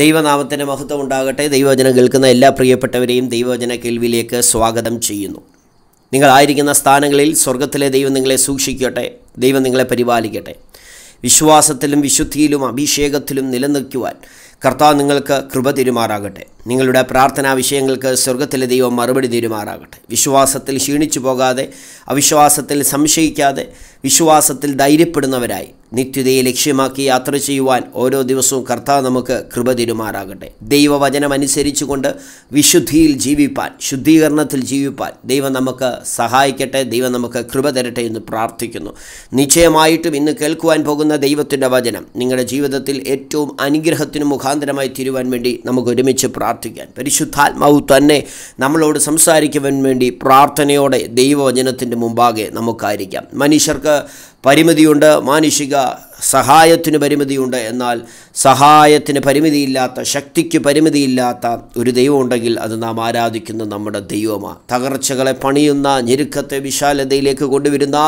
ദൈവനാമത്തിന് മഹത്വം ഉണ്ടാകട്ടെ ദൈവവചനം കേൾക്കുന്ന എല്ലാ പ്രിയപ്പെട്ടവരെയും ദൈവവചന കേൾവിയിലേക്ക് സ്വാഗതം ചെയ്യുന്നു നിങ്ങളായിരിക്കുന്ന സ്ഥാനങ്ങളിൽ സ്വർഗത്തിലെ ദൈവം നിങ്ങളെ സൂക്ഷിക്കട്ടെ ദൈവം നിങ്ങളെ പരിപാലിക്കട്ടെ വിശ്വാസത്തിലും വിശുദ്ധിയിലും അഭിഷേകത്തിലും നിലനിൽക്കുവാൻ കർത്താവ് നിങ്ങൾക്ക് കൃപ തിരുമാറാകട്ടെ നിങ്ങളുടെ പ്രാർത്ഥനാ വിഷയങ്ങൾക്ക് സ്വർഗത്തിലെ ദൈവം മറുപടി തിരുമാറാകട്ടെ വിശ്വാസത്തിൽ ക്ഷീണിച്ചു പോകാതെ അവിശ്വാസത്തിൽ സംശയിക്കാതെ വിശ്വാസത്തിൽ ധൈര്യപ്പെടുന്നവരായി നിത്യതയെ ലക്ഷ്യമാക്കി യാത്ര ചെയ്യുവാൻ ഓരോ ദിവസവും കർത്താവ് നമുക്ക് കൃപ തിരുമാറാകട്ടെ ദൈവവചനം അനുസരിച്ചുകൊണ്ട് വിശുദ്ധിയിൽ ജീവിപ്പാൻ ശുദ്ധീകരണത്തിൽ ജീവിപ്പാൻ ദൈവം നമുക്ക് സഹായിക്കട്ടെ ദൈവം നമുക്ക് കൃപ തരട്ടെ എന്ന് പ്രാർത്ഥിക്കുന്നു നിശ്ചയമായിട്ടും ഇന്ന് കേൾക്കുവാൻ പോകുന്ന ദൈവത്തിൻ്റെ വചനം നിങ്ങളുടെ ജീവിതത്തിൽ ഏറ്റവും അനുഗ്രഹത്തിന് മുഖാന്തരമായി തീരുവാൻ വേണ്ടി നമുക്ക് ഒരുമിച്ച് പ്രാർത്ഥിക്കാൻ പരിശുദ്ധാത്മാവ് തന്നെ നമ്മളോട് സംസാരിക്കുവാൻ വേണ്ടി പ്രാർത്ഥനയോടെ ദൈവവചനത്തിൻ്റെ മുമ്പാകെ നമുക്കായിരിക്കാം മനുഷ്യർക്ക് പരിമിതിയുണ്ട് മാനുഷിക സഹായത്തിന് പരിമിതിയുണ്ട് എന്നാൽ സഹായത്തിന് പരിമിതിയില്ലാത്ത ശക്തിക്ക് പരിമിതിയില്ലാത്ത ഒരു ദൈവം ഉണ്ടെങ്കിൽ അത് നാം ആരാധിക്കുന്ന നമ്മുടെ ദൈവമാണ് തകർച്ചകളെ പണിയുന്ന ഞെരുക്കത്തെ വിശാലതയിലേക്ക് കൊണ്ടുവരുന്ന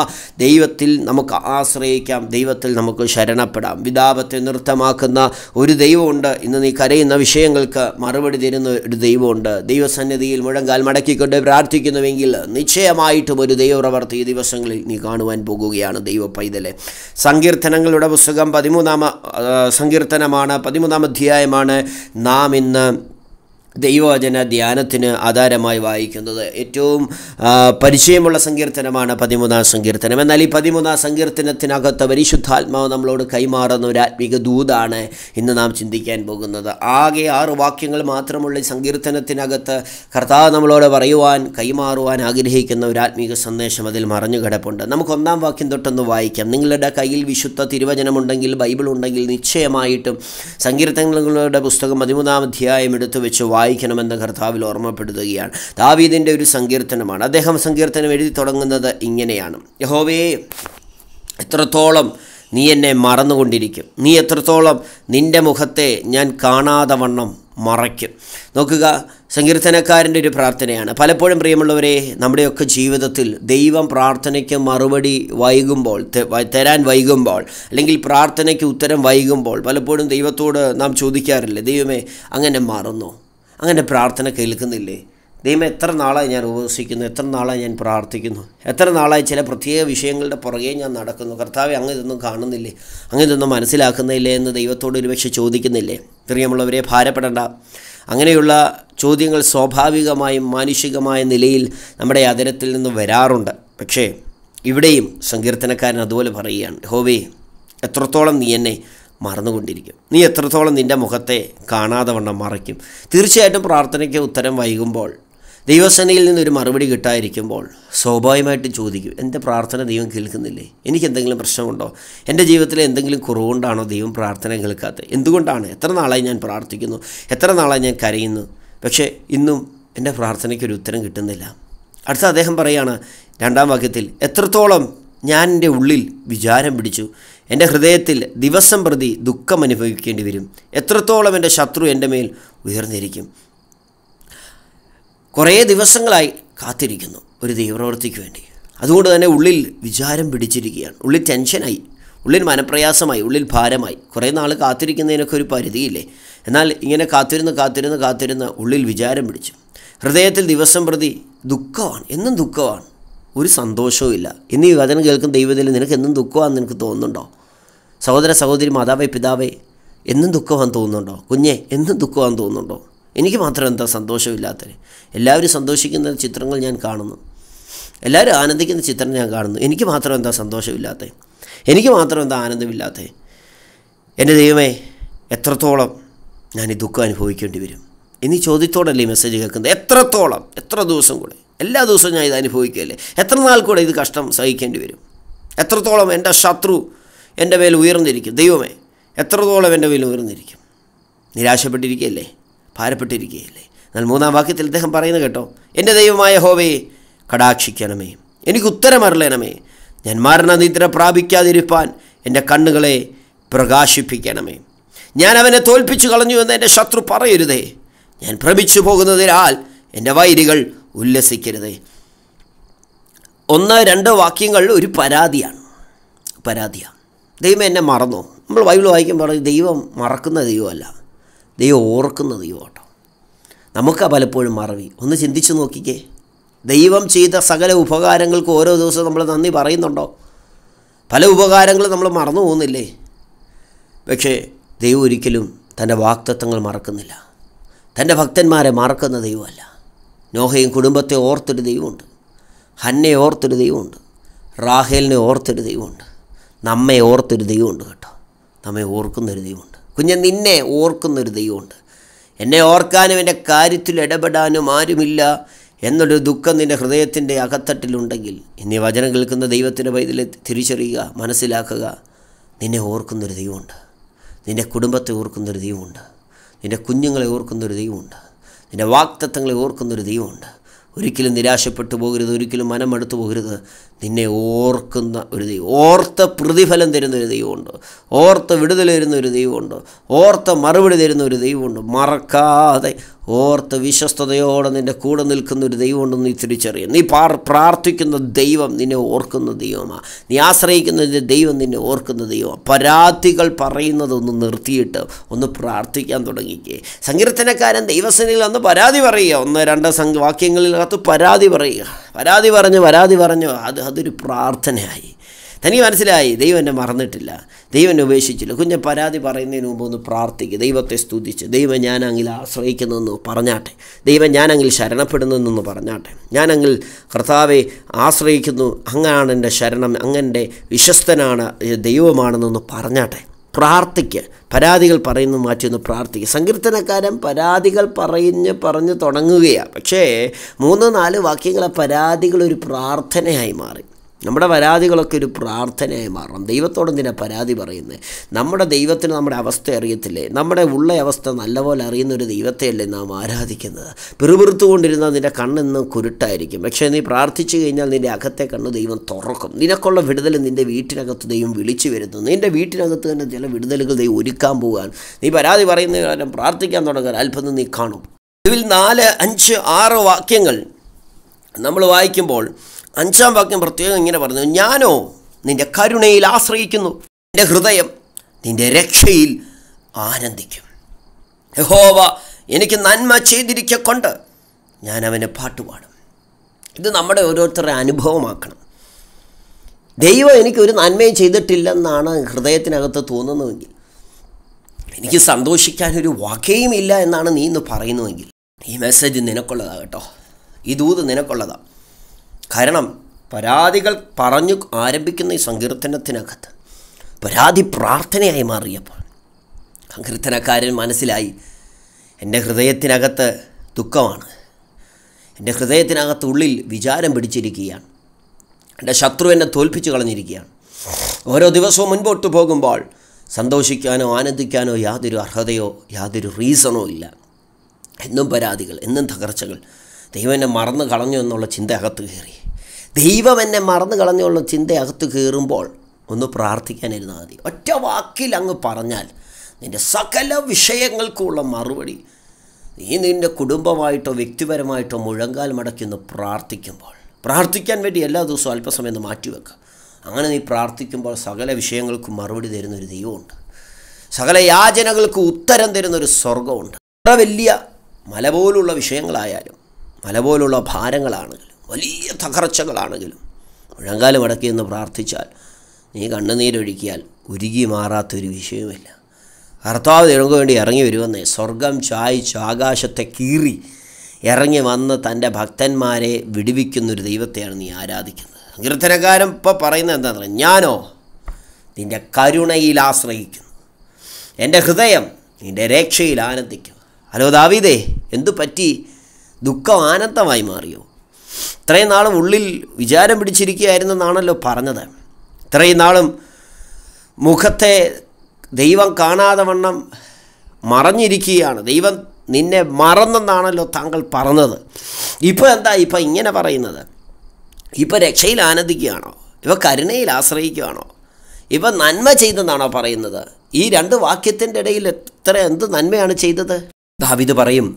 ദൈവത്തിൽ നമുക്ക് ആശ്രയിക്കാം ദൈവത്തിൽ നമുക്ക് ശരണപ്പെടാം വിതാപത്തെ നൃത്തമാക്കുന്ന ഒരു ദൈവമുണ്ട് ഇന്ന് നീ കരയുന്ന വിഷയങ്ങൾക്ക് മറുപടി തരുന്ന ഒരു ദൈവമുണ്ട് ദൈവസന്നിധിയിൽ മുഴങ്കാൽ മടക്കിക്കൊണ്ട് പ്രാർത്ഥിക്കുന്നുവെങ്കിൽ നിശ്ചയമായിട്ടും ഒരു ദൈവപ്രവർത്തി ഈ ദിവസങ്ങളിൽ നീ കാണുവാൻ പോകുകയാണ് ദൈവ പൈതലെ സങ്കീർത്തനങ്ങൾ പുസ്തകം പതിമൂന്നാം സങ്കീർത്തനമാണ് പതിമൂന്നാം അധ്യായമാണ് നാം ഇന്ന് ദൈവവചന ധ്യാനത്തിന് ആധാരമായി വായിക്കുന്നത് ഏറ്റവും പരിചയമുള്ള സങ്കീർത്തനമാണ് പതിമൂന്നാം സങ്കീർത്തനം എന്നാൽ ഈ പതിമൂന്നാം സങ്കീർത്തനത്തിനകത്ത് പരിശുദ്ധാത്മാവ് നമ്മളോട് കൈമാറുന്ന ഒരു ആത്മീക ദൂതാണ് ഇന്ന് നാം ചിന്തിക്കാൻ പോകുന്നത് ആകെ ആറ് വാക്യങ്ങൾ മാത്രമുള്ള സങ്കീർത്തനത്തിനകത്ത് കർത്താവ് നമ്മളോട് പറയുവാൻ കൈമാറുവാൻ ആഗ്രഹിക്കുന്ന ഒരു ആത്മീക സന്ദേശം അതിൽ മറഞ്ഞു കിടപ്പുണ്ട് നമുക്ക് ഒന്നാം വാക്യം തൊട്ടൊന്ന് വായിക്കാം നിങ്ങളുടെ കയ്യിൽ വിശുദ്ധ തിരുവചനമുണ്ടെങ്കിൽ ബൈബിൾ ഉണ്ടെങ്കിൽ നിശ്ചയമായിട്ടും സങ്കീർത്തനങ്ങളുടെ പുസ്തകം പതിമൂന്നാം അധ്യായം എടുത്തു വെച്ച് വായി വായിക്കണമെന്ന് കർത്താവിൽ ഓർമ്മപ്പെടുത്തുകയാണ് ദാവീദിൻ്റെ ഒരു സങ്കീർത്തനമാണ് അദ്ദേഹം സങ്കീർത്തനം എഴുതി തുടങ്ങുന്നത് ഇങ്ങനെയാണ് യഹോവേ എത്രത്തോളം നീ എന്നെ മറന്നുകൊണ്ടിരിക്കും നീ എത്രത്തോളം നിൻ്റെ മുഖത്തെ ഞാൻ കാണാതെ വണ്ണം മറയ്ക്കും നോക്കുക സങ്കീർത്തനക്കാരൻ്റെ ഒരു പ്രാർത്ഥനയാണ് പലപ്പോഴും പ്രിയമുള്ളവരെ നമ്മുടെയൊക്കെ ജീവിതത്തിൽ ദൈവം പ്രാർത്ഥനയ്ക്ക് മറുപടി വൈകുമ്പോൾ തരാൻ വൈകുമ്പോൾ അല്ലെങ്കിൽ പ്രാർത്ഥനയ്ക്ക് ഉത്തരം വൈകുമ്പോൾ പലപ്പോഴും ദൈവത്തോട് നാം ചോദിക്കാറില്ല ദൈവമേ അങ്ങനെ മറന്നു അങ്ങനെ പ്രാർത്ഥന കേൾക്കുന്നില്ലേ ദൈവം എത്ര നാളായി ഞാൻ ഉപവസിക്കുന്നു എത്ര നാളായി ഞാൻ പ്രാർത്ഥിക്കുന്നു എത്ര നാളായി ചില പ്രത്യേക വിഷയങ്ങളുടെ പുറകെ ഞാൻ നടക്കുന്നു കർത്താവ് അങ്ങ് ഇതൊന്നും കാണുന്നില്ലേ അങ്ങ് ഇതൊന്നും മനസ്സിലാക്കുന്നില്ലേ എന്ന് ദൈവത്തോട് ഒരുപക്ഷെ ചോദിക്കുന്നില്ലേ പ്രിയമുള്ളവരെ ഭാരപ്പെടേണ്ട അങ്ങനെയുള്ള ചോദ്യങ്ങൾ സ്വാഭാവികമായും മാനുഷികമായ നിലയിൽ നമ്മുടെ അതിരത്തിൽ നിന്ന് വരാറുണ്ട് പക്ഷേ ഇവിടെയും സങ്കീർത്തനക്കാരൻ അതുപോലെ പറയുകയാണ് ഹോവേ എത്രത്തോളം നീ എന്നെ മറന്നുകൊണ്ടിരിക്കും നീ എത്രത്തോളം നിൻ്റെ മുഖത്തെ കാണാതെ വണ്ണം മറയ്ക്കും തീർച്ചയായിട്ടും പ്രാർത്ഥനയ്ക്ക് ഉത്തരം വൈകുമ്പോൾ ദൈവസേനയിൽ നിന്നൊരു മറുപടി കിട്ടാതിരിക്കുമ്പോൾ സ്വാഭാവികമായിട്ടും ചോദിക്കും എൻ്റെ പ്രാർത്ഥന ദൈവം കേൾക്കുന്നില്ലേ എനിക്ക് എന്തെങ്കിലും പ്രശ്നമുണ്ടോ എൻ്റെ ജീവിതത്തിലെ എന്തെങ്കിലും കുറവുകൊണ്ടാണോ ദൈവം പ്രാർത്ഥന കേൾക്കാത്തത് എന്തുകൊണ്ടാണ് എത്ര നാളായി ഞാൻ പ്രാർത്ഥിക്കുന്നു എത്ര നാളായി ഞാൻ കരയുന്നു പക്ഷേ ഇന്നും എൻ്റെ പ്രാർത്ഥനയ്ക്കൊരു ഉത്തരം കിട്ടുന്നില്ല അടുത്ത അദ്ദേഹം പറയുകയാണ് രണ്ടാം വാക്യത്തിൽ എത്രത്തോളം ഞാൻ എൻ്റെ ഉള്ളിൽ വിചാരം പിടിച്ചു എൻ്റെ ഹൃദയത്തിൽ ദിവസം പ്രതി ദുഃഖം അനുഭവിക്കേണ്ടി വരും എത്രത്തോളം എൻ്റെ ശത്രു എൻ്റെ മേൽ ഉയർന്നിരിക്കും കുറേ ദിവസങ്ങളായി കാത്തിരിക്കുന്നു ഒരു ദൈവപ്രവൃത്തിക്ക് വേണ്ടി അതുകൊണ്ട് തന്നെ ഉള്ളിൽ വിചാരം പിടിച്ചിരിക്കുകയാണ് ഉള്ളിൽ ടെൻഷനായി ഉള്ളിൽ മനപ്രയാസമായി ഉള്ളിൽ ഭാരമായി കുറേ നാൾ കാത്തിരിക്കുന്നതിനൊക്കെ ഒരു പരിധിയില്ലേ എന്നാൽ ഇങ്ങനെ കാത്തിരുന്ന് കാത്തിരുന്ന് കാത്തിരുന്ന് ഉള്ളിൽ വിചാരം പിടിച്ചു ഹൃദയത്തിൽ ദിവസം പ്രതി ദുഃഖമാണ് എന്നും ദുഃഖമാണ് ഒരു സന്തോഷവും ഇല്ല ഇന്ന് ഈ വചനം കേൾക്കുന്ന ദൈവത്തിൽ നിനക്ക് എന്നും ദുഃഖമാണെന്ന് നിനക്ക് തോന്നുന്നുണ്ടോ സഹോദര സഹോദരി മാതാവേ പിതാവേ എന്നും ദുഃഖമാണെന്ന് തോന്നുന്നുണ്ടോ കുഞ്ഞെ എന്നും ദുഃഖമാണെന്ന് തോന്നുന്നുണ്ടോ എനിക്ക് മാത്രം എന്താ സന്തോഷമില്ലാത്തത് എല്ലാവരും സന്തോഷിക്കുന്ന ചിത്രങ്ങൾ ഞാൻ കാണുന്നു എല്ലാവരും ആനന്ദിക്കുന്ന ചിത്രം ഞാൻ കാണുന്നു എനിക്ക് മാത്രം എന്താ സന്തോഷമില്ലാത്ത എനിക്ക് മാത്രം എന്താ ആനന്ദമില്ലാത്ത എൻ്റെ ദൈവമേ എത്രത്തോളം ഞാൻ ഈ ദുഃഖം അനുഭവിക്കേണ്ടി വരും എന്നീ ചോദ്യത്തോടല്ലേ ഈ മെസ്സേജ് കേൾക്കുന്നത് എത്രത്തോളം എത്ര ദിവസം കൂടെ എല്ലാ ദിവസവും ഞാൻ ഇത് അനുഭവിക്കുകയല്ലേ എത്ര നാൾ കൂടെ ഇത് കഷ്ടം സഹിക്കേണ്ടി വരും എത്രത്തോളം എൻ്റെ ശത്രു എൻ്റെ മേൽ ഉയർന്നിരിക്കും ദൈവമേ എത്രത്തോളം എൻ്റെ മേൽ ഉയർന്നിരിക്കും നിരാശപ്പെട്ടിരിക്കുകയല്ലേ ഭാരപ്പെട്ടിരിക്കുകയല്ലേ എന്നാൽ മൂന്നാം വാക്യത്തിൽ അദ്ദേഹം പറയുന്നത് കേട്ടോ എൻ്റെ ദൈവമായ ഹോവയെ കടാക്ഷിക്കണമേ എനിക്ക് ഉത്തരമറിയണമേ ഞാൻ മരണനിദ്ര പ്രാപിക്കാതിരിപ്പാൻ എൻ്റെ കണ്ണുകളെ പ്രകാശിപ്പിക്കണമേ ഞാൻ അവനെ തോൽപ്പിച്ചു കളഞ്ഞു എന്ന് എൻ്റെ ശത്രു പറയരുതേ ഞാൻ ഭ്രമിച്ചു പോകുന്നതിനാൽ എൻ്റെ വൈരികൾ ഉല്ലസിക്കരുത് ഒന്ന് രണ്ട് വാക്യങ്ങൾ ഒരു പരാതിയാണ് പരാതിയാണ് ദൈവം എന്നെ മറന്നു നമ്മൾ ബൈബിൾ വായിക്കുമ്പോൾ ദൈവം മറക്കുന്ന ദൈവമല്ല ദൈവം ഓർക്കുന്ന കേട്ടോ നമുക്ക് പലപ്പോഴും മറവി ഒന്ന് ചിന്തിച്ചു നോക്കിക്കേ ദൈവം ചെയ്ത സകല ഉപകാരങ്ങൾക്ക് ഓരോ ദിവസവും നമ്മൾ നന്ദി പറയുന്നുണ്ടോ പല ഉപകാരങ്ങളും നമ്മൾ മറന്നു പോകുന്നില്ലേ പക്ഷേ ദൈവം ഒരിക്കലും തൻ്റെ വാക്തത്വങ്ങൾ മറക്കുന്നില്ല തൻ്റെ ഭക്തന്മാരെ മറക്കുന്ന ദൈവമല്ല നോഹയും കുടുംബത്തെ ഓർത്തൊരു ദൈവമുണ്ട് ഹന്നയെ ഓർത്തൊരു ദൈവമുണ്ട് റാഹേലിനെ ഓർത്തൊരു ദൈവമുണ്ട് നമ്മെ ഓർത്തൊരു ദൈവമുണ്ട് കേട്ടോ നമ്മെ ഓർക്കുന്നൊരു ദൈവമുണ്ട് കുഞ്ഞ് നിന്നെ ഓർക്കുന്നൊരു ദൈവമുണ്ട് എന്നെ ഓർക്കാനും എൻ്റെ കാര്യത്തിൽ ഇടപെടാനും ആരുമില്ല എന്നൊരു ദുഃഖം നിൻ്റെ ഹൃദയത്തിൻ്റെ അകത്തട്ടിലുണ്ടെങ്കിൽ എന്നീ വചനം കേൾക്കുന്ന ദൈവത്തിൻ്റെ പൈതലെ തിരിച്ചറിയുക മനസ്സിലാക്കുക നിന്നെ ഓർക്കുന്നൊരു ദൈവമുണ്ട് നിൻ്റെ കുടുംബത്തെ ഓർക്കുന്നൊരു ദൈവമുണ്ട് നിൻ്റെ കുഞ്ഞുങ്ങളെ ഓർക്കുന്നൊരു ദൈവമുണ്ട് നിൻ്റെ വാക്തത്വങ്ങളെ ഓർക്കുന്നൊരു ദൈവമുണ്ട് ഒരിക്കലും നിരാശപ്പെട്ടു പോകരുത് ഒരിക്കലും മനമെടുത്തു പോകരുത് നിന്നെ ഓർക്കുന്ന ഒരു ദൈവം ഓർത്ത പ്രതിഫലം തരുന്ന ഒരു ദൈവമുണ്ട് ഓർത്ത വിടുതൽ തരുന്ന ഒരു ദൈവമുണ്ട് ഓർത്ത മറുപടി തരുന്ന ഒരു ദൈവമുണ്ട് മറക്കാതെ ഓർത്ത വിശ്വസ്തയോടെ നിൻ്റെ കൂടെ നിൽക്കുന്ന ഒരു ദൈവമുണ്ടെന്ന് നീ തിരിച്ചറിയും നീ പാർ പ്രാർത്ഥിക്കുന്ന ദൈവം നിന്നെ ഓർക്കുന്ന ദൈവമാണ് നീ ആശ്രയിക്കുന്ന ദൈവം നിന്നെ ഓർക്കുന്ന ദൈവമാണ് പരാതികൾ പറയുന്നതൊന്ന് നിർത്തിയിട്ട് ഒന്ന് പ്രാർത്ഥിക്കാൻ തുടങ്ങിക്കേ സങ്കീർത്തനക്കാരൻ ദൈവസേനയിൽ അന്ന് പരാതി പറയുക ഒന്ന് രണ്ട് വാക്യങ്ങളിലകത്ത് പരാതി പറയുക പരാതി പറഞ്ഞു പരാതി പറഞ്ഞു അത് അതൊരു പ്രാർത്ഥനയായി തനിക്ക് മനസ്സിലായി ദൈവം എന്നെ മറന്നിട്ടില്ല ദൈവം എന്നെ ഉപേക്ഷിച്ചില്ല കുഞ്ഞ് പരാതി പറയുന്നതിന് മുമ്പ് ഒന്ന് പ്രാർത്ഥിക്കുക ദൈവത്തെ സ്തുതിച്ച് ദൈവം ഞാൻ അങ്ങിൽ ആശ്രയിക്കുന്നതെന്ന് പറഞ്ഞാട്ടെ ദൈവം ഞാൻ അങ്ങിൽ ശരണപ്പെടുന്നതെന്ന് പറഞ്ഞാട്ടെ ഞാൻ അങ്ങിൽ കർത്താവെ ആശ്രയിക്കുന്നു അങ്ങാണ് എൻ്റെ ശരണം അങ്ങൻ്റെ വിശ്വസ്തനാണ് ദൈവമാണെന്നൊന്ന് പറഞ്ഞാട്ടെ പ്രാർത്ഥിക്കുക പരാതികൾ പറയുന്നത് മാറ്റിയൊന്ന് പ്രാർത്ഥിക്കുക സങ്കീർത്തനക്കാരൻ പരാതികൾ പറഞ്ഞ് പറഞ്ഞ് തുടങ്ങുകയാണ് പക്ഷേ മൂന്ന് നാല് വാക്യങ്ങളെ പരാതികൾ ഒരു പ്രാർത്ഥനയായി മാറി നമ്മുടെ പരാതികളൊക്കെ ഒരു പ്രാർത്ഥനയായി മാറണം ദൈവത്തോട് എന്തിനാ പരാതി പറയുന്നത് നമ്മുടെ ദൈവത്തിന് നമ്മുടെ അവസ്ഥ അറിയത്തില്ലേ നമ്മുടെ ഉള്ള അവസ്ഥ നല്ലപോലെ അറിയുന്ന ഒരു ദൈവത്തെയല്ലേ നാം ആരാധിക്കുന്നത് പിറുപിറുത്തുകൊണ്ടിരുന്നാൽ നിൻ്റെ കണ്ണെന്നും കുരുട്ടായിരിക്കും പക്ഷേ നീ പ്രാർത്ഥിച്ചു കഴിഞ്ഞാൽ നിൻ്റെ അകത്തെ കണ്ണ് ദൈവം തുറക്കും നിനക്കുള്ള വിടുതൽ നിൻ്റെ വീട്ടിനകത്ത് ദൈവം വിളിച്ചു വരുന്നു നിൻ്റെ വീട്ടിനകത്ത് തന്നെ ചില വിടുതലുകൾ ദൈവം ഒരുക്കാൻ പോകാൻ നീ പരാതി പറയുന്ന കാര്യം പ്രാർത്ഥിക്കാൻ തുടങ്ങാൻ അല്പം നീ കാണും ഇതിൽ നാല് അഞ്ച് ആറ് വാക്യങ്ങൾ നമ്മൾ വായിക്കുമ്പോൾ അഞ്ചാം വാക്യം പ്രത്യേകം ഇങ്ങനെ പറഞ്ഞു ഞാനോ നിൻ്റെ കരുണയിൽ ആശ്രയിക്കുന്നു എൻ്റെ ഹൃദയം നിൻ്റെ രക്ഷയിൽ ആനന്ദിക്കും യഹോവ എനിക്ക് നന്മ ചെയ്തിരിക്കൊണ്ട് ഞാൻ അവനെ പാട്ടുപാടും ഇത് നമ്മുടെ ഓരോരുത്തരുടെ അനുഭവമാക്കണം ദൈവം എനിക്കൊരു നന്മയും ചെയ്തിട്ടില്ലെന്നാണ് ഹൃദയത്തിനകത്ത് തോന്നുന്നതെങ്കിൽ എനിക്ക് സന്തോഷിക്കാനൊരു വകയും ഇല്ല എന്നാണ് നീ ഇന്ന് പറയുന്നുവെങ്കിൽ ഈ മെസ്സേജ് നിനക്കുള്ളതാണ് കേട്ടോ ഈ ദൂത് നിനക്കുള്ളതാണ് കാരണം പരാതികൾ പറഞ്ഞു ആരംഭിക്കുന്ന ഈ സങ്കീർത്തനത്തിനകത്ത് പരാതി പ്രാർത്ഥനയായി മാറിയപ്പോൾ സങ്കീർത്തനക്കാരൻ മനസ്സിലായി എൻ്റെ ഹൃദയത്തിനകത്ത് ദുഃഖമാണ് എൻ്റെ ഹൃദയത്തിനകത്ത് ഉള്ളിൽ വിചാരം പിടിച്ചിരിക്കുകയാണ് എൻ്റെ ശത്രു എന്നെ തോൽപ്പിച്ചു കളഞ്ഞിരിക്കുകയാണ് ഓരോ ദിവസവും മുൻപോട്ട് പോകുമ്പോൾ സന്തോഷിക്കാനോ ആനന്ദിക്കാനോ യാതൊരു അർഹതയോ യാതൊരു റീസണോ ഇല്ല എന്നും പരാതികൾ എന്നും തകർച്ചകൾ ദൈവം എന്നെ മറന്നു കളഞ്ഞു എന്നുള്ള ചിന്ത അകത്ത് കയറി ദൈവം എന്നെ മറന്നു കളഞ്ഞു എന്നുള്ള ചിന്ത അകത്ത് കയറുമ്പോൾ ഒന്ന് പ്രാർത്ഥിക്കാനിരുന്നാൽ മതി ഒറ്റ വാക്കിൽ അങ്ങ് പറഞ്ഞാൽ നിൻ്റെ സകല വിഷയങ്ങൾക്കുള്ള മറുപടി നീ നിൻ്റെ കുടുംബമായിട്ടോ വ്യക്തിപരമായിട്ടോ മുഴങ്കാൽ മടക്കിയൊന്ന് പ്രാർത്ഥിക്കുമ്പോൾ പ്രാർത്ഥിക്കാൻ വേണ്ടി എല്ലാ ദിവസവും അല്പസമയം ഒന്ന് മാറ്റിവെക്കുക അങ്ങനെ നീ പ്രാർത്ഥിക്കുമ്പോൾ സകല വിഷയങ്ങൾക്കും മറുപടി തരുന്ന ഒരു ദൈവമുണ്ട് സകല യാചനകൾക്ക് ഉത്തരം തരുന്ന ഒരു സ്വർഗമുണ്ട് അത്ര വലിയ മല പോലുള്ള വിഷയങ്ങളായാലും മലപോലുള്ള ഭാരങ്ങളാണെങ്കിലും വലിയ തകർച്ചകളാണെങ്കിലും മുഴങ്കാല് മടക്കി പ്രാർത്ഥിച്ചാൽ നീ കണ്ണുനീരൊഴുക്കിയാൽ ഉരുകി മാറാത്തൊരു വിഷയമില്ല കർത്താവ് നിനക്ക് വേണ്ടി ഇറങ്ങി വരുവെന്നേ സ്വർഗം ചായച്ച് ആകാശത്തെ കീറി ഇറങ്ങി വന്ന് തൻ്റെ ഭക്തന്മാരെ വിടുവിക്കുന്നൊരു ദൈവത്തെയാണ് നീ ആരാധിക്കുന്നത് കീർത്തനക്കാരൻ ഇപ്പോൾ പറയുന്നത് എന്താണെന്ന് ഞാനോ നിൻ്റെ കരുണയിൽ ആശ്രയിക്കുന്നു എൻ്റെ ഹൃദയം നിൻ്റെ രക്ഷയിൽ ആനന്ദിക്കും ഹലോ ദാവീദേ എന്തു പറ്റി ദുഃഖം ആനന്ദമായി മാറിയോ ഇത്രയും നാളും ഉള്ളിൽ വിചാരം പിടിച്ചിരിക്കുകയായിരുന്നെന്നാണല്ലോ പറഞ്ഞത് ഇത്രയും നാളും മുഖത്തെ ദൈവം കാണാതെ വണ്ണം മറഞ്ഞിരിക്കുകയാണ് ദൈവം നിന്നെ മറന്നെന്നാണല്ലോ താങ്കൾ പറഞ്ഞത് ഇപ്പോൾ എന്താ ഇപ്പം ഇങ്ങനെ പറയുന്നത് ഇപ്പോൾ രക്ഷയിൽ ആനന്ദിക്കുകയാണോ ഇപ്പം കരുണയിൽ ആശ്രയിക്കുകയാണോ ഇപ്പം നന്മ ചെയ്തെന്നാണോ പറയുന്നത് ഈ രണ്ട് വാക്യത്തിൻ്റെ ഇടയിൽ എത്ര എന്ത് നന്മയാണ് ചെയ്തത് ദാവിദ് പറയും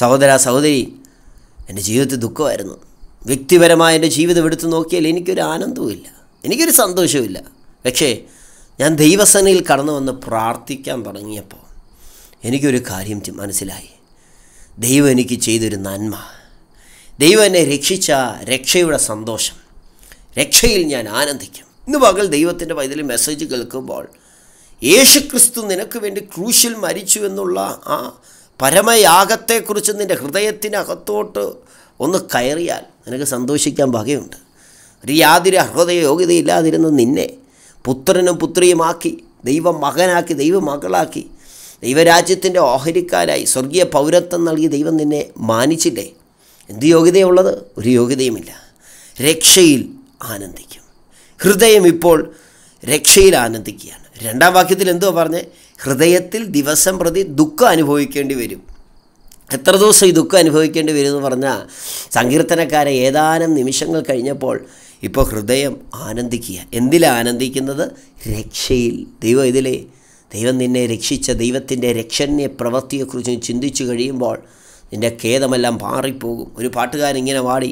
സഹോദര സഹോദരി എൻ്റെ ജീവിതത്തിൽ ദുഃഖമായിരുന്നു വ്യക്തിപരമായ എൻ്റെ ജീവിതം എടുത്തു നോക്കിയാൽ എനിക്കൊരു ആനന്ദവുമില്ല എനിക്കൊരു സന്തോഷവുമില്ല പക്ഷേ ഞാൻ ദൈവസേനയിൽ കടന്നു വന്ന് പ്രാർത്ഥിക്കാൻ തുടങ്ങിയപ്പോൾ എനിക്കൊരു കാര്യം മനസ്സിലായി ദൈവം എനിക്ക് ചെയ്തൊരു നന്മ ദൈവം എന്നെ രക്ഷിച്ച രക്ഷയുടെ സന്തോഷം രക്ഷയിൽ ഞാൻ ആനന്ദിക്കും ഇന്ന് പകൽ ദൈവത്തിൻ്റെ പൈതൽ മെസ്സേജ് കേൾക്കുമ്പോൾ യേശുക്രിസ്തു നിനക്ക് വേണ്ടി ക്രൂശിൽ മരിച്ചു എന്നുള്ള ആ പരമയാഗത്തെക്കുറിച്ച് നിൻ്റെ ഹൃദയത്തിനകത്തോട്ട് ഒന്ന് കയറിയാൽ നിനക്ക് സന്തോഷിക്കാൻ ഭാഗ്യമുണ്ട് ഒരു യാതൊരു അർഹതയോ യോഗ്യതയില്ലാതിരുന്ന നിന്നെ പുത്രനും പുത്രിയുമാക്കി ദൈവം മകനാക്കി ദൈവം മകളാക്കി ദൈവരാജ്യത്തിൻ്റെ ഓഹരിക്കാരായി സ്വർഗീയ പൗരത്വം നൽകി ദൈവം നിന്നെ മാനിച്ചില്ലേ എന്ത് യോഗ്യതയുള്ളത് ഒരു യോഗ്യതയുമില്ല രക്ഷയിൽ ആനന്ദിക്കും ഹൃദയം ഇപ്പോൾ രക്ഷയിൽ ആനന്ദിക്കുകയാണ് രണ്ടാം വാക്യത്തിൽ എന്തുവാ പറഞ്ഞേ ഹൃദയത്തിൽ ദിവസം പ്രതി ദുഃഖം അനുഭവിക്കേണ്ടി വരും എത്ര ദിവസം ഈ ദുഃഖം അനുഭവിക്കേണ്ടി വരും എന്ന് പറഞ്ഞാൽ സങ്കീർത്തനക്കാരെ ഏതാനും നിമിഷങ്ങൾ കഴിഞ്ഞപ്പോൾ ഇപ്പോൾ ഹൃദയം ആനന്ദിക്കുക എന്തിലാണ് ആനന്ദിക്കുന്നത് രക്ഷയിൽ ദൈവം ഇതിലെ ദൈവം നിന്നെ രക്ഷിച്ച ദൈവത്തിൻ്റെ രക്ഷണ്യ പ്രവൃത്തിയെക്കുറിച്ച് ചിന്തിച്ചു കഴിയുമ്പോൾ നിൻ്റെ ഖേദമെല്ലാം മാറിപ്പോകും ഒരു പാട്ടുകാരൻ ഇങ്ങനെ പാടി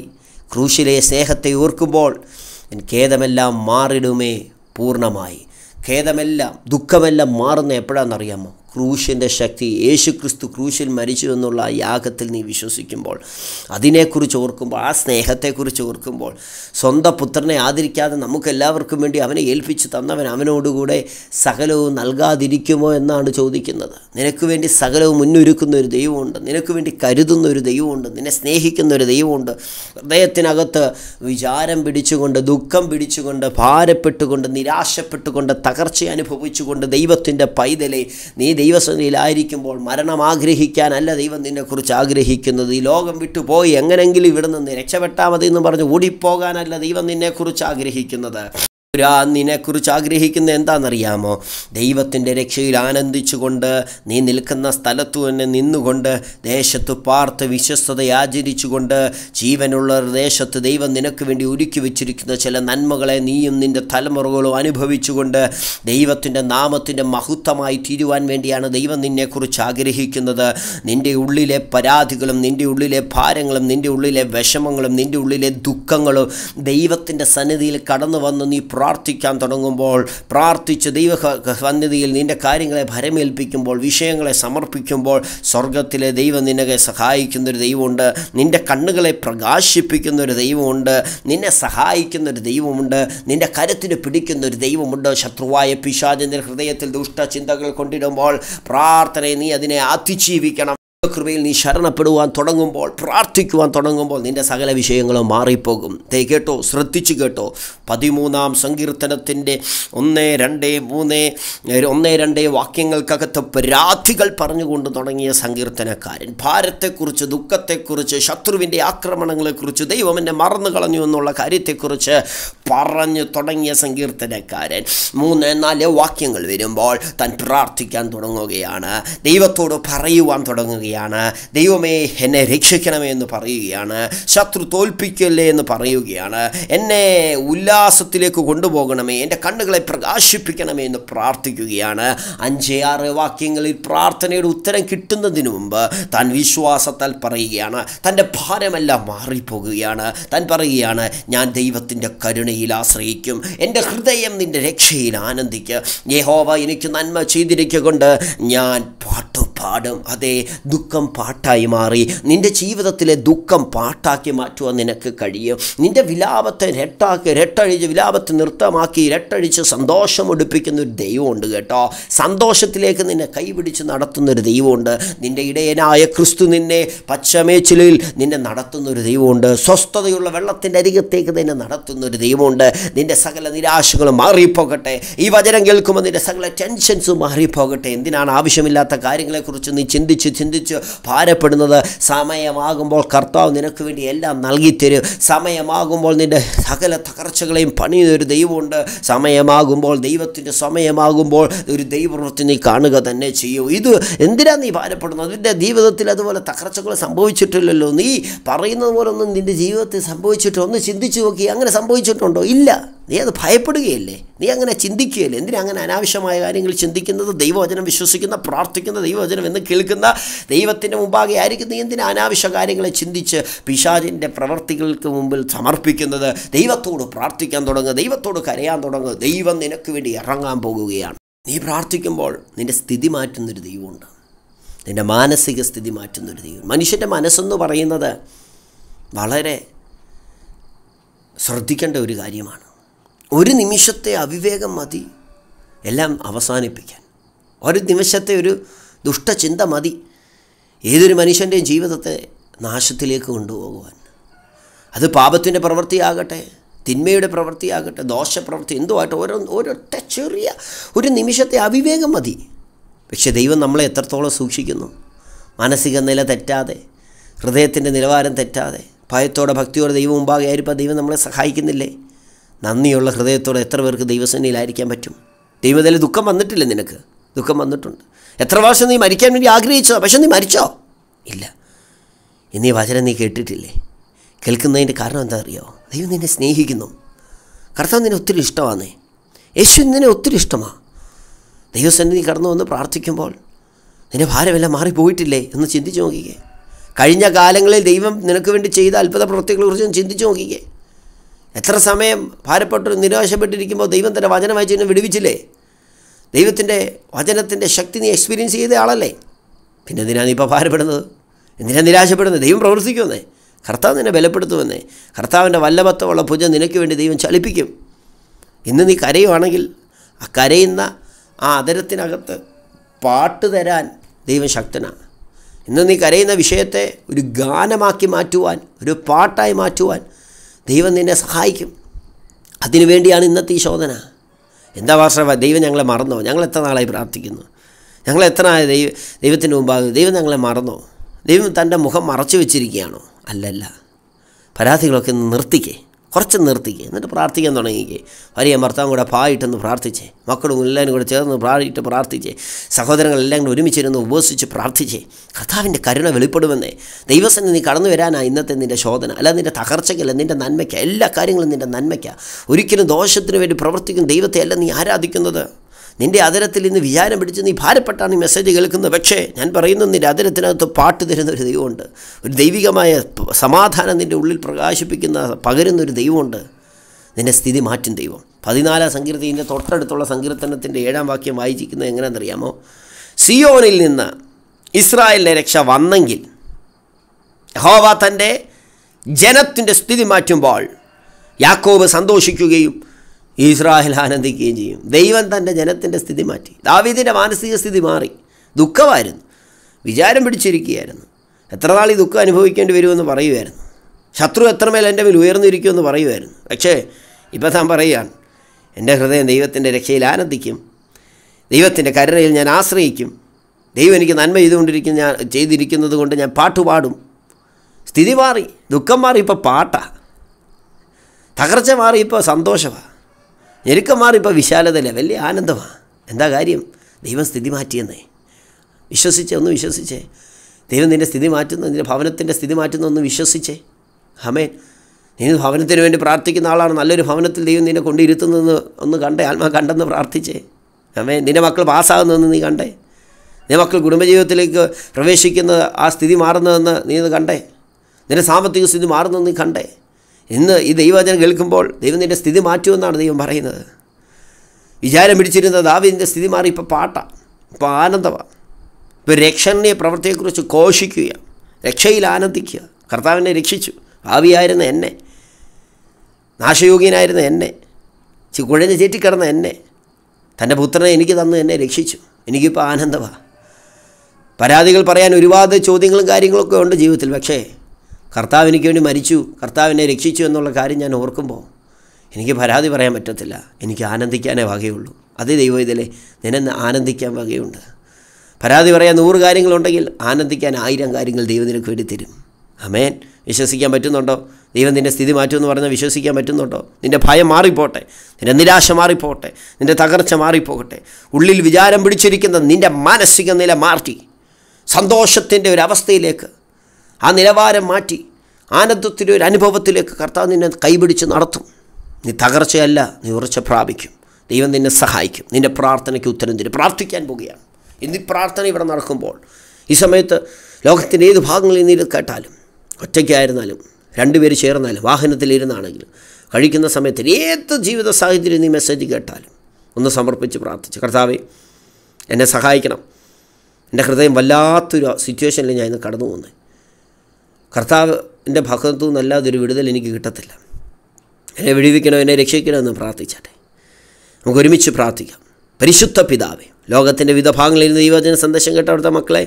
ക്രൂശിലെ സ്നേഹത്തെ ഓർക്കുമ്പോൾ ഖേദമെല്ലാം മാറിടുമേ പൂർണ്ണമായി ഖേദമെല്ലാം ദുഃഖമെല്ലാം മാറുന്ന എപ്പോഴാണെന്നറിയാമോ ക്രൂശിൻ്റെ ശക്തി യേശു ക്രിസ്തു ക്രൂശിൽ മരിച്ചു എന്നുള്ള യാഗത്തിൽ നീ വിശ്വസിക്കുമ്പോൾ അതിനെക്കുറിച്ച് ഓർക്കുമ്പോൾ ആ സ്നേഹത്തെക്കുറിച്ച് ഓർക്കുമ്പോൾ സ്വന്തം പുത്രനെ ആദരിക്കാതെ നമുക്കെല്ലാവർക്കും വേണ്ടി അവനെ ഏൽപ്പിച്ചു തന്നവൻ അവനോടുകൂടെ സകലവും നൽകാതിരിക്കുമോ എന്നാണ് ചോദിക്കുന്നത് നിനക്ക് വേണ്ടി സകലവും മുന്നൊരുക്കുന്ന ഒരു ദൈവമുണ്ട് നിനക്ക് വേണ്ടി കരുതുന്ന ഒരു ദൈവമുണ്ട് നിന്നെ സ്നേഹിക്കുന്ന ഒരു ദൈവമുണ്ട് ഹൃദയത്തിനകത്ത് വിചാരം പിടിച്ചുകൊണ്ട് ദുഃഖം പിടിച്ചുകൊണ്ട് ഭാരപ്പെട്ടുകൊണ്ട് നിരാശപ്പെട്ടുകൊണ്ട് തകർച്ച അനുഭവിച്ചുകൊണ്ട് ദൈവത്തിൻ്റെ പൈതലെ നീ ദൈവസന്നിയിലായിരിക്കുമ്പോൾ മരണം ആഗ്രഹിക്കാനല്ല ദൈവം നിന്നെക്കുറിച്ച് ആഗ്രഹിക്കുന്നത് ഈ ലോകം വിട്ടുപോയി എങ്ങനെങ്കിലും ഇവിടെ നിന്ന് രക്ഷപ്പെട്ടാൽ മതി എന്ന് പറഞ്ഞ് ഓടിപ്പോകാനല്ല ദൈവം നിന്നെക്കുറിച്ച് ആഗ്രഹിക്കുന്നത് നിനെക്കുറിച്ച് ആഗ്രഹിക്കുന്ന എന്താണെന്നറിയാമോ ദൈവത്തിൻ്റെ രക്ഷയിൽ ആനന്ദിച്ചുകൊണ്ട് നീ നിൽക്കുന്ന സ്ഥലത്തു തന്നെ നിന്നുകൊണ്ട് ദേശത്ത് പാർത്ത് വിശ്വസ്തത ആചരിച്ചുകൊണ്ട് ജീവനുള്ള ദേശത്ത് ദൈവം നിനക്ക് വേണ്ടി ഒരുക്കി വെച്ചിരിക്കുന്ന ചില നന്മകളെ നീയും നിൻ്റെ തലമുറകളും അനുഭവിച്ചുകൊണ്ട് ദൈവത്തിൻ്റെ നാമത്തിൻ്റെ മഹത്വമായി തീരുവാൻ വേണ്ടിയാണ് ദൈവം നിന്നെക്കുറിച്ച് ആഗ്രഹിക്കുന്നത് നിൻ്റെ ഉള്ളിലെ പരാതികളും നിൻ്റെ ഉള്ളിലെ ഭാരങ്ങളും നിൻ്റെ ഉള്ളിലെ വിഷമങ്ങളും നിൻ്റെ ഉള്ളിലെ ദുഃഖങ്ങളും ദൈവത്തിൻ്റെ സന്നിധിയിൽ കടന്നു വന്ന് നീ പ്രാർത്ഥിക്കാൻ തുടങ്ങുമ്പോൾ പ്രാർത്ഥിച്ച് ദൈവ സന്നിധിയിൽ നിൻ്റെ കാര്യങ്ങളെ ഭരമേൽപ്പിക്കുമ്പോൾ വിഷയങ്ങളെ സമർപ്പിക്കുമ്പോൾ സ്വർഗത്തിലെ ദൈവം നിന്നെ സഹായിക്കുന്നൊരു ദൈവമുണ്ട് നിൻ്റെ കണ്ണുകളെ പ്രകാശിപ്പിക്കുന്നൊരു ദൈവമുണ്ട് നിന്നെ സഹായിക്കുന്നൊരു ദൈവമുണ്ട് നിൻ്റെ കരുത്തിന് പിടിക്കുന്നൊരു ദൈവമുണ്ട് ശത്രുവായ പിശാചിൻ്റെ ഹൃദയത്തിൽ ദുഷ്ടചിന്തകൾ കൊണ്ടിടുമ്പോൾ പ്രാർത്ഥനയെ നീ അതിനെ അതിജീവിക്കണം കൃപയിൽ നീ ശരണപ്പെടുവാൻ തുടങ്ങുമ്പോൾ പ്രാർത്ഥിക്കുവാൻ തുടങ്ങുമ്പോൾ നിൻ്റെ സകല വിഷയങ്ങളും മാറിപ്പോകും തേ കേട്ടോ ശ്രദ്ധിച്ചു കേട്ടോ പതിമൂന്നാം സങ്കീർത്തനത്തിൻ്റെ ഒന്ന് രണ്ട് മൂന്ന് ഒന്ന് രണ്ട് വാക്യങ്ങൾക്കകത്ത് പരാധികൾ പറഞ്ഞുകൊണ്ട് തുടങ്ങിയ സങ്കീർത്തനക്കാരൻ ഭാരത്തെക്കുറിച്ച് ദുഃഖത്തെക്കുറിച്ച് ശത്രുവിൻ്റെ ആക്രമണങ്ങളെക്കുറിച്ച് ദൈവം എന്നെ മറന്നു കളഞ്ഞു എന്നുള്ള കാര്യത്തെക്കുറിച്ച് പറഞ്ഞു തുടങ്ങിയ സങ്കീർത്തനക്കാരൻ മൂന്ന് നാല് വാക്യങ്ങൾ വരുമ്പോൾ താൻ പ്രാർത്ഥിക്കാൻ തുടങ്ങുകയാണ് ദൈവത്തോട് പറയുവാൻ തുടങ്ങുകയാണ് പറയുകയാണ് ദൈവമേ എന്നെ രക്ഷിക്കണമേ എന്ന് പറയുകയാണ് ശത്രു തോൽപ്പിക്കല്ലേ എന്ന് പറയുകയാണ് എന്നെ ഉല്ലാസത്തിലേക്ക് കൊണ്ടുപോകണമേ എൻ്റെ കണ്ണുകളെ പ്രകാശിപ്പിക്കണമേ എന്ന് പ്രാർത്ഥിക്കുകയാണ് അഞ്ച് ആറ് വാക്യങ്ങളിൽ പ്രാർത്ഥനയുടെ ഉത്തരം കിട്ടുന്നതിന് മുമ്പ് താൻ വിശ്വാസത്താൽ പറയുകയാണ് തൻ്റെ ഭാരമെല്ലാം മാറിപ്പോകുകയാണ് താൻ പറയുകയാണ് ഞാൻ ദൈവത്തിൻ്റെ കരുണയിൽ ആശ്രയിക്കും എൻ്റെ ഹൃദയം നിൻ്റെ രക്ഷയിൽ ആനന്ദിക്കുക യഹോവ എനിക്ക് നന്മ ചെയ്തിരിക്കൊണ്ട് ഞാൻ പാട്ടു പാടും അതെ ദുഃഖം പാട്ടായി മാറി നിൻ്റെ ജീവിതത്തിലെ ദുഃഖം പാട്ടാക്കി മാറ്റുവാൻ നിനക്ക് കഴിയും നിൻ്റെ വിലാപത്തെ രട്ടാക്കി രട്ടഴിച്ച് വിലാപത്തെ നൃത്തമാക്കി രട്ടഴിച്ച് സന്തോഷം ഒടുപ്പിക്കുന്ന ഒരു ദൈവമുണ്ട് കേട്ടോ സന്തോഷത്തിലേക്ക് നിന്നെ കൈപിടിച്ച് നടത്തുന്നൊരു ദൈവമുണ്ട് നിൻ്റെ ഇടയനായ ക്രിസ്തു നിന്നെ പച്ചമേച്ചിലിൽ നിന്നെ നടത്തുന്നൊരു ദൈവമുണ്ട് സ്വസ്ഥതയുള്ള വെള്ളത്തിൻ്റെ അരികത്തേക്ക് നിന്നെ നടത്തുന്നൊരു ദൈവമുണ്ട് നിൻ്റെ സകല നിരാശകളും മാറിപ്പോകട്ടെ ഈ വചനം കേൾക്കുമ്പോൾ നിൻ്റെ സകല ടെൻഷൻസും മാറിപ്പോകട്ടെ എന്തിനാണ് ആവശ്യമില്ലാത്ത കാര്യങ്ങളെക്കുറിച്ച് കുറിച്ച് നീ ചിന്തിച്ച് ചിന്തിച്ച് ഭാരപ്പെടുന്നത് സമയമാകുമ്പോൾ കർത്താവ് നിനക്ക് വേണ്ടി എല്ലാം നൽകിത്തരും സമയമാകുമ്പോൾ നിൻ്റെ സകല തകർച്ചകളെയും പണിയുന്ന ഒരു ദൈവമുണ്ട് സമയമാകുമ്പോൾ ദൈവത്തിൻ്റെ സമയമാകുമ്പോൾ ഒരു ദൈവവൃത്തി നീ കാണുക തന്നെ ചെയ്യൂ ഇത് എന്തിനാണ് നീ ഭാരപ്പെടുന്നത് നിൻ്റെ ജീവിതത്തിൽ അതുപോലെ തകർച്ചകൾ സംഭവിച്ചിട്ടില്ലല്ലോ നീ പറയുന്നത് പോലെ നിൻ്റെ ജീവിതത്തിൽ സംഭവിച്ചിട്ടോ ഒന്ന് ചിന്തിച്ചു നോക്കി അങ്ങനെ സംഭവിച്ചിട്ടുണ്ടോ ഇല്ല നീ അത് ഭയപ്പെടുകയല്ലേ നീ അങ്ങനെ ചിന്തിക്കുകയല്ലേ എന്തിനാ അങ്ങനെ അനാവശ്യമായ കാര്യങ്ങൾ ചിന്തിക്കുന്നത് ദൈവവചനം വിശ്വസിക്കുന്ന പ്രാർത്ഥിക്കുന്ന ദൈവവചനം എന്ന് കേൾക്കുന്ന ദൈവത്തിൻ്റെ മുമ്പാകെ ആയിരിക്കും നീ എന്തിനാ അനാവശ്യ കാര്യങ്ങളെ ചിന്തിച്ച് പിശാചിൻ്റെ പ്രവർത്തികൾക്ക് മുമ്പിൽ സമർപ്പിക്കുന്നത് ദൈവത്തോട് പ്രാർത്ഥിക്കാൻ തുടങ്ങുക ദൈവത്തോട് കരയാൻ തുടങ്ങുക ദൈവം നിനക്ക് വേണ്ടി ഇറങ്ങാൻ പോകുകയാണ് നീ പ്രാർത്ഥിക്കുമ്പോൾ നിൻ്റെ സ്ഥിതി മാറ്റുന്നൊരു ദൈവമുണ്ട് നിൻ്റെ മാനസിക സ്ഥിതി മാറ്റുന്നൊരു ദൈവം മനുഷ്യൻ്റെ മനസ്സെന്ന് പറയുന്നത് വളരെ ശ്രദ്ധിക്കേണ്ട ഒരു കാര്യമാണ് ഒരു നിമിഷത്തെ അവിവേകം മതി എല്ലാം അവസാനിപ്പിക്കാൻ ഒരു നിമിഷത്തെ ഒരു ദുഷ്ടചിന്ത മതി ഏതൊരു മനുഷ്യൻ്റെയും ജീവിതത്തെ നാശത്തിലേക്ക് കൊണ്ടുപോകുവാൻ അത് പാപത്തിൻ്റെ പ്രവൃത്തിയാകട്ടെ തിന്മയുടെ പ്രവൃത്തിയാകട്ടെ ദോഷപ്രവൃത്തി എന്തുമായിട്ട് ഓരോ ഒരൊറ്റ ചെറിയ ഒരു നിമിഷത്തെ അവിവേകം മതി പക്ഷെ ദൈവം നമ്മളെ എത്രത്തോളം സൂക്ഷിക്കുന്നു മാനസിക നില തെറ്റാതെ ഹൃദയത്തിൻ്റെ നിലവാരം തെറ്റാതെ ഭയത്തോടെ ഭക്തിയോടെ ദൈവം മുമ്പാകെ ആയിരിക്കും ദൈവം നമ്മളെ സഹായിക്കുന്നില്ലേ നന്ദിയുള്ള ഹൃദയത്തോടെ എത്ര പേർക്ക് ദൈവസേനയിലായിരിക്കാൻ പറ്റും ദൈവത്തിൽ ദുഃഖം വന്നിട്ടില്ല നിനക്ക് ദുഃഖം വന്നിട്ടുണ്ട് എത്ര പ്രാവശ്യം നീ മരിക്കാൻ വേണ്ടി ആഗ്രഹിച്ചോ പക്ഷെ നീ മരിച്ചോ ഇല്ല എന്നീ വചനം നീ കേട്ടിട്ടില്ലേ കേൾക്കുന്നതിൻ്റെ കാരണം എന്താ അറിയോ ദൈവം നിന്നെ സ്നേഹിക്കുന്നു കർത്താവ് നിന്നെ ഒത്തിരി ഇഷ്ടമാണ് യേശു നിന്നെ ഒത്തിരി ഇഷ്ടമാണ് ദൈവസന്നിധി കടന്നു വന്ന് പ്രാർത്ഥിക്കുമ്പോൾ നിന്റെ ഭാരമെല്ലാം മാറിപ്പോയിട്ടില്ലേ എന്ന് ചിന്തിച്ച് നോക്കിക്കേ കഴിഞ്ഞ കാലങ്ങളിൽ ദൈവം നിനക്ക് വേണ്ടി ചെയ്ത അത്ഭുത പ്രവൃത്തികളെക്കുറിച്ചും ചിന്തിച്ച് നോക്കിക്കേ എത്ര സമയം ഭാരപ്പെട്ട് നിരാശപ്പെട്ടിരിക്കുമ്പോൾ ദൈവം തൻ്റെ വചനം വായിച്ചു എന്നെ വിടുവിച്ചില്ലേ ദൈവത്തിൻ്റെ വചനത്തിൻ്റെ ശക്തി നീ എക്സ്പീരിയൻസ് ചെയ്ത ആളല്ലേ പിന്നെ എന്തിനാണ് നീ ഇപ്പോൾ ഭാരപ്പെടുന്നത് എന്തിനാണ് നിരാശപ്പെടുന്നത് ദൈവം പ്രവർത്തിക്കുമെന്നേ കർത്താവ് നിന്നെ ബലപ്പെടുത്തുമെന്നേ കർത്താവിൻ്റെ വല്ലഭത്വമുള്ള ഭുജം നിനക്ക് വേണ്ടി ദൈവം ചലിപ്പിക്കും ഇന്ന് നീ കരയുവാണെങ്കിൽ ആ കരയുന്ന ആ അതരത്തിനകത്ത് പാട്ട് തരാൻ ദൈവം ശക്തനാണ് ഇന്ന് നീ കരയുന്ന വിഷയത്തെ ഒരു ഗാനമാക്കി മാറ്റുവാൻ ഒരു പാട്ടായി മാറ്റുവാൻ ദൈവം നിന്നെ സഹായിക്കും അതിനു വേണ്ടിയാണ് ഇന്നത്തെ ഈ ശോധന എന്താ വാർഷവ ദൈവം ഞങ്ങളെ മറന്നോ ഞങ്ങൾ എത്ര നാളായി പ്രാർത്ഥിക്കുന്നു ഞങ്ങൾ എത്ര ദൈവ ദൈവത്തിൻ്റെ മുമ്പാകും ദൈവം ഞങ്ങളെ മറന്നോ ദൈവം തൻ്റെ മുഖം മറച്ചു വെച്ചിരിക്കുകയാണോ അല്ലല്ല പരാതികളൊക്കെ നിർത്തിക്കേ കുറച്ച് നിർത്തിക്കുക എന്നിട്ട് പ്രാർത്ഥിക്കാൻ തുടങ്ങിക്കേ ഭാര്യയും ഭർത്താവും കൂടെ പായിട്ടൊന്ന് പ്രാർത്ഥിച്ചേ മക്കളും എല്ലാവരും കൂടെ ചേർന്ന് പായിട്ട് പ്രാർത്ഥിച്ചേ സഹോദരങ്ങളെല്ലാം കൂടെ ഒരുമിച്ചിരുന്ന് ഉപസിച്ച് പ്രാർത്ഥിച്ചേ കർത്താവിൻ്റെ കരുണ വെളിപ്പെടുമെന്നേ ദൈവസന്നെ നീ കടന്നു വരാനാ ഇന്നത്തെ നിൻ്റെ ശോധന അല്ല നിൻ്റെ തകർച്ചയ്ക്കല്ല നിൻ്റെ നന്മയ്ക്ക എല്ലാ കാര്യങ്ങളും നിൻ്റെ നന്മയ്ക്ക ഒരിക്കലും ദോഷത്തിന് വേണ്ടി പ്രവർത്തിക്കുന്ന ദൈവത്തെ അല്ല നീ ആരാധിക്കുന്നത് നിൻ്റെ അതിരത്തിൽ ഇന്ന് വിചാരം പിടിച്ച് നീ ഭാരപ്പെട്ടാണ് ഈ മെസ്സേജ് കേൾക്കുന്നത് പക്ഷേ ഞാൻ പറയുന്നു നിൻ്റെ അതിരത്തിനകത്ത് പാട്ട് തരുന്ന ഒരു ദൈവമുണ്ട് ഒരു ദൈവികമായ സമാധാനം നിൻ്റെ ഉള്ളിൽ പ്രകാശിപ്പിക്കുന്ന പകരുന്ന ഒരു ദൈവമുണ്ട് നിൻ്റെ സ്ഥിതി മാറ്റും ദൈവം പതിനാലാം സങ്കീർത്തിൻ്റെ തൊട്ടടുത്തുള്ള സങ്കീർത്തനത്തിൻ്റെ ഏഴാം വാക്യം വായിച്ചിരിക്കുന്നത് എങ്ങനെയാണെന്നറിയാമോ സിയോനിൽ നിന്ന് ഇസ്രായേലിൻ്റെ രക്ഷ വന്നെങ്കിൽ ഹോവ തൻ്റെ ജനത്തിൻ്റെ സ്ഥിതി മാറ്റുമ്പോൾ യാക്കോബ് സന്തോഷിക്കുകയും ഈസ്രാഹിൽ ആനന്ദിക്കുകയും ചെയ്യും ദൈവം തൻ്റെ ജനത്തിൻ്റെ സ്ഥിതി മാറ്റി ദാവീദിൻ്റെ മാനസിക സ്ഥിതി മാറി ദുഃഖമായിരുന്നു വിചാരം പിടിച്ചിരിക്കുകയായിരുന്നു എത്ര നാൾ ഈ ദുഃഖം അനുഭവിക്കേണ്ടി വരുമെന്ന് പറയുമായിരുന്നു ശത്രു എത്രമേൽ എൻ്റെ മേൽ ഉയർന്നിരിക്കുമെന്ന് പറയുമായിരുന്നു പക്ഷേ ഇപ്പം താൻ പറയുകയാണ് എൻ്റെ ഹൃദയം ദൈവത്തിൻ്റെ രക്ഷയിൽ ആനന്ദിക്കും ദൈവത്തിൻ്റെ കരുണയിൽ ഞാൻ ആശ്രയിക്കും ദൈവം എനിക്ക് നന്മ ചെയ്തുകൊണ്ടിരിക്കുന്ന ഞാൻ ചെയ്തിരിക്കുന്നത് കൊണ്ട് ഞാൻ പാട്ടുപാടും സ്ഥിതി മാറി ദുഃഖം മാറി ഇപ്പോൾ പാട്ടാ തകർച്ച മാറി ഇപ്പോൾ സന്തോഷമാണ് ഞെരുക്കന്മാർ ഇപ്പോൾ വിശാലതയില്ല വലിയ ആനന്ദമാണ് എന്താ കാര്യം ദൈവം സ്ഥിതി മാറ്റിയെന്നേ വിശ്വസിച്ചേ ഒന്ന് വിശ്വസിച്ചേ ദൈവം നിൻ്റെ സ്ഥിതി മാറ്റുന്നു നിൻ്റെ ഭവനത്തിൻ്റെ സ്ഥിതി മാറ്റുന്നു ഒന്ന് വിശ്വസിച്ചേ ഹമേൻ നീ ഭവനത്തിന് വേണ്ടി പ്രാർത്ഥിക്കുന്ന ആളാണ് നല്ലൊരു ഭവനത്തിൽ ദൈവം നിന്നെ കൊണ്ടിരുത്തുന്നതെന്ന് ഒന്ന് കണ്ടേ ആത്മാ കണ്ടെന്ന് പ്രാർത്ഥിച്ചേ അമ്മേ നിൻ്റെ മക്കൾ പാസ്സാകുന്നതെന്ന് നീ കണ്ടേ നിൻ്റെ മക്കൾ കുടുംബജീവിതത്തിലേക്ക് പ്രവേശിക്കുന്ന ആ സ്ഥിതി മാറുന്നതെന്ന് നീ ഇത് കണ്ടേ നിൻ്റെ സാമ്പത്തിക സ്ഥിതി മാറുന്നതെന്ന് നീ കണ്ടേ ഇന്ന് ഈ ദൈവവചനം കേൾക്കുമ്പോൾ ദൈവത്തിൻ്റെ സ്ഥിതി മാറ്റുമെന്നാണ് ദൈവം പറയുന്നത് വിചാരം പിടിച്ചിരുന്ന ദാവിൻ്റെ സ്ഥിതി മാറി ഇപ്പോൾ പാട്ടാണ് ഇപ്പോൾ ആനന്ദമാണ് ഇപ്പോൾ രക്ഷണീയ പ്രവൃത്തിയെക്കുറിച്ച് ഘോഷിക്കുക രക്ഷയിൽ ആനന്ദിക്കുക കർത്താവിനെ രക്ഷിച്ചു ആവിയായിരുന്ന എന്നെ നാശയോഗ്യനായിരുന്ന എന്നെ കുഴഞ്ഞ് ചേറ്റിക്കിടന്ന എന്നെ തൻ്റെ പുത്രനെ എനിക്ക് തന്ന് എന്നെ രക്ഷിച്ചു എനിക്കിപ്പോൾ ആനന്ദമാണ് പരാതികൾ പറയാൻ ഒരുപാട് ചോദ്യങ്ങളും കാര്യങ്ങളൊക്കെ ഉണ്ട് ജീവിതത്തിൽ പക്ഷേ കർത്താവിനിക്ക് വേണ്ടി മരിച്ചു കർത്താവിനെ രക്ഷിച്ചു എന്നുള്ള കാര്യം ഞാൻ ഓർക്കുമ്പോൾ എനിക്ക് പരാതി പറയാൻ പറ്റത്തില്ല എനിക്ക് ആനന്ദിക്കാനേ വകയുള്ളൂ അതേ ദൈവം ഇതിലെ നിനന്ന് ആനന്ദിക്കാൻ വകയുണ്ട് പരാതി പറയാൻ നൂറ് കാര്യങ്ങളുണ്ടെങ്കിൽ ആനന്ദിക്കാൻ ആയിരം കാര്യങ്ങൾ ദൈവം നിനക്ക് വേണ്ടി തരും അമേൻ വിശ്വസിക്കാൻ പറ്റുന്നുണ്ടോ ദൈവം നിൻ്റെ സ്ഥിതി മാറ്റുമെന്ന് പറഞ്ഞാൽ വിശ്വസിക്കാൻ പറ്റുന്നുണ്ടോ നിൻ്റെ ഭയം മാറിപ്പോട്ടെ നിൻ്റെ നിരാശ മാറിപ്പോട്ടെ നിൻ്റെ തകർച്ച മാറിപ്പോകട്ടെ ഉള്ളിൽ വിചാരം പിടിച്ചിരിക്കുന്ന നിൻ്റെ മാനസിക നില മാറ്റി സന്തോഷത്തിൻ്റെ ഒരു അവസ്ഥയിലേക്ക് ആ നിലവാരം മാറ്റി ആനന്ദത്തിൻ്റെ ഒരു അനുഭവത്തിലേക്ക് കർത്താവ് നിന്നെ കൈപിടിച്ച് നടത്തും നീ തകർച്ചയല്ല നീ ഉറച്ച പ്രാപിക്കും ദൈവം നിന്നെ സഹായിക്കും നിൻ്റെ പ്രാർത്ഥനയ്ക്ക് ഉത്തരം തരും പ്രാർത്ഥിക്കാൻ പോകുകയാണ് ഇന്ന് പ്രാർത്ഥന ഇവിടെ നടക്കുമ്പോൾ ഈ സമയത്ത് ലോകത്തിൻ്റെ ഏത് ഭാഗങ്ങളിൽ നിന്ന് കേട്ടാലും ഒറ്റയ്ക്കായിരുന്നാലും രണ്ടുപേര് ചേർന്നാലും വാഹനത്തിലിരുന്നാണെങ്കിലും കഴിക്കുന്ന സമയത്ത് ഏത് ജീവിത സാഹചര്യം നീ മെസ്സേജ് കേട്ടാലും ഒന്ന് സമർപ്പിച്ച് പ്രാർത്ഥിച്ചു കർത്താവെ എന്നെ സഹായിക്കണം എൻ്റെ ഹൃദയം വല്ലാത്തൊരു സിറ്റുവേഷനിൽ ഞാൻ ഇന്ന് കടന്നു പോകുന്നത് കർത്താവിൻ്റെ നല്ലാതെ ഒരു വിടുതൽ എനിക്ക് കിട്ടത്തില്ല എന്നെ വിടുവിക്കണം എന്നെ എന്ന് പ്രാർത്ഥിച്ചാട്ടെ നമുക്ക് ഒരുമിച്ച് പ്രാർത്ഥിക്കാം പരിശുദ്ധ പിതാവേ ലോകത്തിൻ്റെ വിവിധ ഭാഗങ്ങളിൽ നിന്ന് ദൈവജന സന്ദേശം കേട്ട അവിടുത്തെ മക്കളെ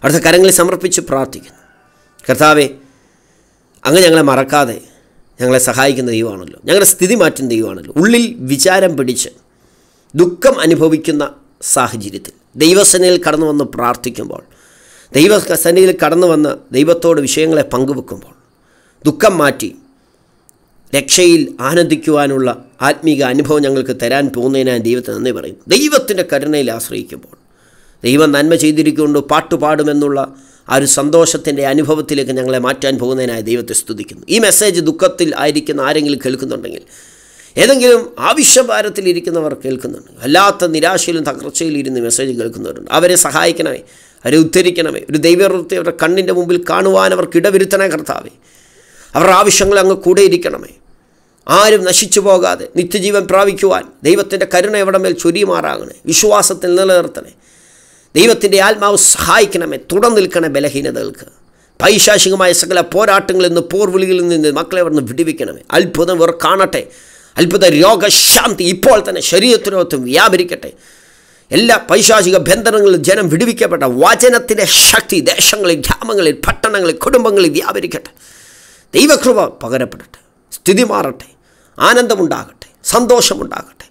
അവിടുത്തെ കരങ്ങളിൽ സമർപ്പിച്ച് പ്രാർത്ഥിക്കുന്നു കർത്താവെ അങ്ങ് ഞങ്ങളെ മറക്കാതെ ഞങ്ങളെ സഹായിക്കുന്ന ദൈവമാണല്ലോ ഞങ്ങളുടെ സ്ഥിതി മാറ്റുന്ന ദൈവമാണല്ലോ ഉള്ളിൽ വിചാരം പിടിച്ച് ദുഃഖം അനുഭവിക്കുന്ന സാഹചര്യത്തിൽ ദൈവസേനയിൽ കടന്നു വന്ന് പ്രാർത്ഥിക്കുമ്പോൾ സന്നിധിയിൽ കടന്നു വന്ന് ദൈവത്തോട് വിഷയങ്ങളെ പങ്കുവെക്കുമ്പോൾ ദുഃഖം മാറ്റി രക്ഷയിൽ ആനന്ദിക്കുവാനുള്ള ആത്മീക അനുഭവം ഞങ്ങൾക്ക് തരാൻ പോകുന്നതിനാൽ ദൈവത്തെ നന്ദി പറയുന്നു ദൈവത്തിൻ്റെ കരുണയിൽ ആശ്രയിക്കുമ്പോൾ ദൈവം നന്മ ചെയ്തിരിക്കുകൊണ്ട് പാട്ടുപാടുമെന്നുള്ള ആ ഒരു സന്തോഷത്തിൻ്റെ അനുഭവത്തിലേക്ക് ഞങ്ങളെ മാറ്റാൻ പോകുന്നതിനായി ദൈവത്തെ സ്തുതിക്കുന്നു ഈ മെസ്സേജ് ദുഃഖത്തിൽ ആയിരിക്കുന്ന ആരെങ്കിലും കേൾക്കുന്നുണ്ടെങ്കിൽ ഏതെങ്കിലും ആവശ്യഭാരത്തിലിരിക്കുന്നവർ കേൾക്കുന്നുണ്ട് അല്ലാത്ത നിരാശയിലും തകർച്ചയിലും ഇരുന്ന് മെസ്സേജ് കേൾക്കുന്നവരുണ്ട് അവരെ സഹായിക്കണമേ അവരെ ഉദ്ധരിക്കണമേ ഒരു ദൈവവൃത്തി അവരുടെ കണ്ണിൻ്റെ മുമ്പിൽ കാണുവാൻ അവർക്ക് ഇടവരുത്തണേ കർത്താവേ അവരുടെ ആവശ്യങ്ങൾ അങ്ങ് കൂടെ ഇരിക്കണമേ ആരും നശിച്ചു പോകാതെ നിത്യജീവൻ പ്രാപിക്കുവാൻ ദൈവത്തിൻ്റെ കരുണ എവിടെ മേൽ ചൊരിയുമാറാകണേ വിശ്വാസത്തിൽ നിലനിർത്തണേ ദൈവത്തിൻ്റെ ആത്മാവ് സഹായിക്കണമേ തുടർ നിൽക്കണേ ബലഹീനതകൾക്ക് പൈശാചികമായ സകല പോരാട്ടങ്ങളിൽ നിന്ന് പോർവിളികളിൽ നിന്ന് മക്കളെ നിന്ന് വിടിവിക്കണമേ അത്ഭുതം ഇവർ കാണട്ടെ അത്ഭുത രോഗശാന്തി ഇപ്പോൾ തന്നെ ശരീരത്തിനകത്തും വ്യാപരിക്കട്ടെ എല്ലാ പൈശാചിക ബന്ധനങ്ങളിൽ ജനം വിടുവിക്കപ്പെട്ട വചനത്തിൻ്റെ ശക്തി ദേശങ്ങളിൽ ഗ്രാമങ്ങളിൽ പട്ടണങ്ങളിൽ കുടുംബങ്ങളിൽ വ്യാപരിക്കട്ടെ ദൈവകൃപ പകരപ്പെടട്ടെ സ്ഥിതി മാറട്ടെ ആനന്ദമുണ്ടാകട്ടെ സന്തോഷമുണ്ടാകട്ടെ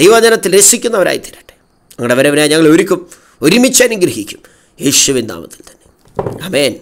ദൈവജനത്തിൽ രസിക്കുന്നവരായി തീരട്ടെ ഞങ്ങളുടെ വരവിനെ ഞങ്ങൾ ഒരുക്കും ഒരുമിച്ച് അനുഗ്രഹിക്കും യേശുവിൻ നാമത്തിൽ തന്നെ അമേൻ